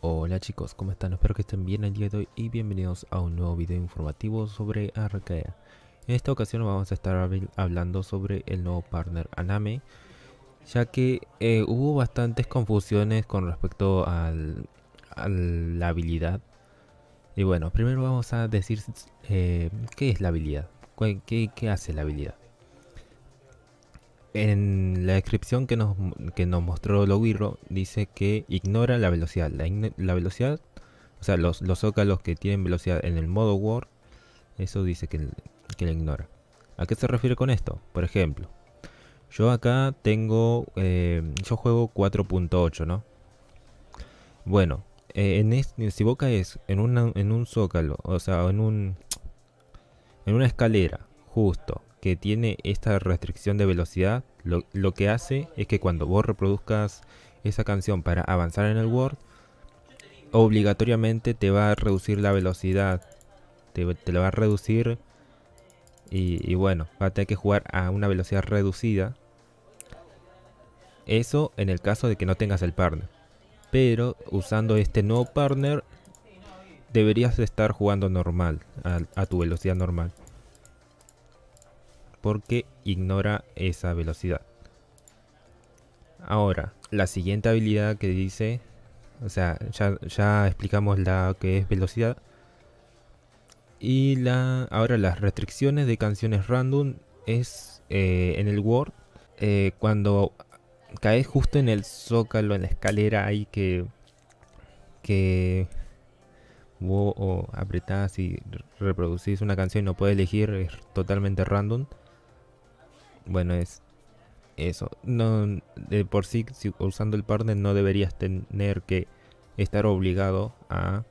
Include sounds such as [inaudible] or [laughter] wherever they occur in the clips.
Hola chicos, ¿cómo están? Espero que estén bien el día de hoy y bienvenidos a un nuevo video informativo sobre Arkea. E en esta ocasión vamos a estar hablando sobre el nuevo partner Aname, ya que eh, hubo bastantes confusiones con respecto a la habilidad. Y bueno, primero vamos a decir eh, qué es la habilidad, qué hace la habilidad en la descripción que nos, que nos mostró Logirro, dice que ignora la velocidad. La, velocidad, o sea, los, zócalos que tienen velocidad en el modo War, eso dice que, la ignora. ¿A qué se refiere con esto? Por ejemplo, yo acá tengo, eh, yo juego 4.8, ¿no? Bueno, eh, si vos es en, en un zócalo, o sea, en, un, en una escalera, justo, que tiene esta restricción de velocidad, lo, que hace es que cuando vos reproduzcas esa canción para avanzar en el world obligatoriamente te va a reducir la velocidad, te, te va a reducir y, bueno, va a tener que jugar a una velocidad reducida. Eso en el caso de que no tengas el partner. Pero usando este nuevo partner deberías estar jugando normal, a, a tu velocidad normal porque ignora esa velocidad. Ahora, la siguiente habilidad que dice, o sea, ya, explicamos la que es velocidad. Y la, ahora las restricciones de canciones random es eh, en el Word. Eh, cuando caes justo en el zócalo, en la escalera, hay que, que vos o apretás y reproducís una canción y no puedes elegir, es totalmente random bueno, es eso. No, de por sí, usando el partner, no deberías tener que estar obligado a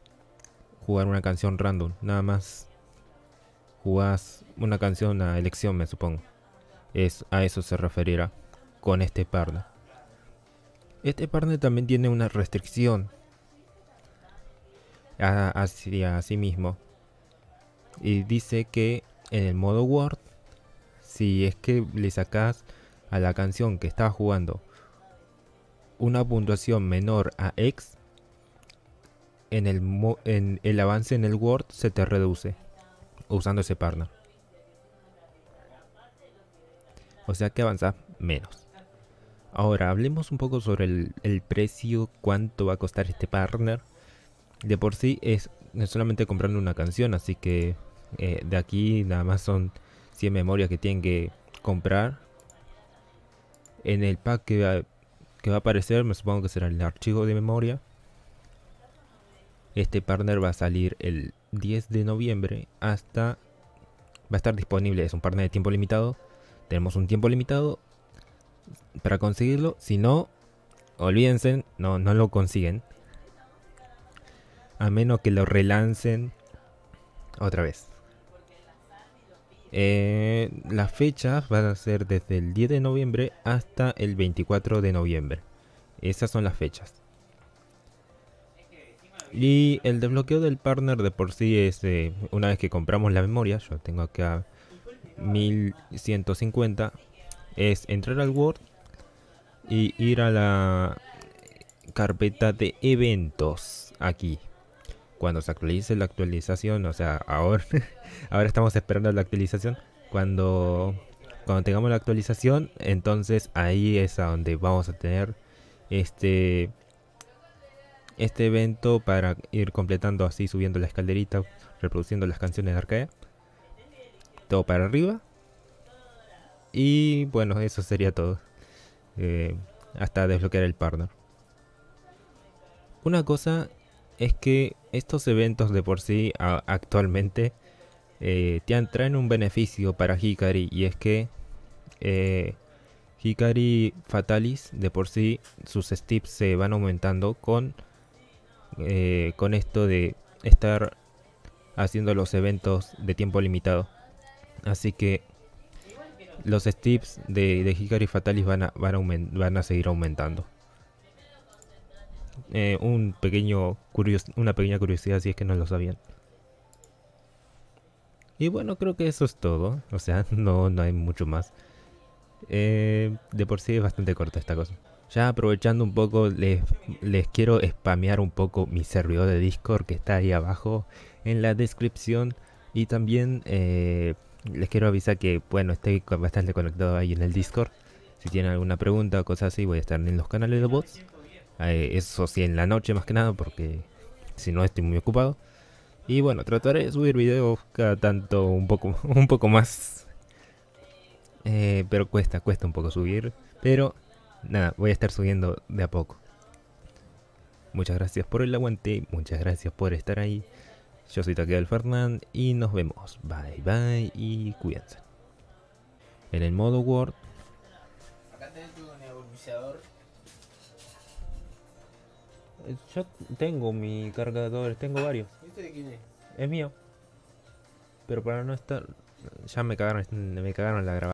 jugar una canción random. Nada más jugás una canción a elección, me supongo. Es, a eso se referirá con este partner. Este partner también tiene una restricción a, hacia sí mismo. Y dice que en el modo Word si es que le sacas a la canción que está jugando una puntuación menor a X, en el, en el avance en el Word se te reduce usando ese partner. O sea que avanzas menos. Ahora, hablemos un poco sobre el, precio, cuánto va a costar este partner. De por sí es solamente comprando una canción, así que eh, de aquí nada más son 100 memorias que tienen que comprar. En el pack que va, que va a aparecer, me supongo que será el archivo de memoria. Este partner va a salir el 10 de noviembre hasta... Va a estar disponible, es un partner de tiempo limitado. Tenemos un tiempo limitado para conseguirlo. Si no, olvídense, no, no lo consiguen. A menos que lo relancen otra vez. Eh, las fechas van a ser desde el 10 de noviembre hasta el 24 de noviembre. Esas son las fechas. Y el desbloqueo del partner de por sí es eh, una vez que compramos la memoria, yo tengo acá 1150, es entrar al Word y ir a la carpeta de eventos aquí cuando se actualice la actualización, o sea, ahora, [laughs] ahora estamos esperando la actualización, cuando, cuando tengamos la actualización, entonces ahí es a donde vamos a tener este, este evento para ir completando así, subiendo la escalerita, reproduciendo las canciones de arcade. Todo para arriba. Y bueno, eso sería todo. Eh, hasta desbloquear el partner. Una cosa es que estos eventos de por sí actualmente eh, traen un beneficio para Hikari y es que eh, Hikari Fatalis de por sí sus steps se van aumentando con, eh, con esto de estar haciendo los eventos de tiempo limitado. Así que los steps de, Hikari Fatalis van a, van a seguir aumentando. Eh, un pequeño una pequeña curiosidad si es que no lo sabían. Y bueno, creo que eso es todo. [laughs] O sea, no, no hay mucho más. Eh, de por sí es bastante corta esta cosa. Ya aprovechando un poco, les, les quiero spamear un poco mi servidor de Discord que está ahí abajo en la descripción. Y también eh, les quiero avisar que, bueno, estoy bastante conectado ahí en el Discord. Si tienen alguna pregunta o cosas así, voy a estar en los canales de bots. Eh, eso sí, en la noche más que nada, porque si no estoy muy ocupado. Y bueno, trataré de subir videos cada tanto un poco, [laughs] un poco más. Eh, pero cuesta, cuesta un poco subir. Pero nada, voy a estar subiendo de a poco. Muchas gracias por el aguante, muchas gracias por estar ahí. Yo soy Toquial Fernand Fernán y nos vemos. Bye bye y cuídense. En el modo Word Yo tengo mi cargador, tengo varios. ¿Este de quién es? Es mío. Pero para no estar. Ya me cagaron, me cagaron la grabación.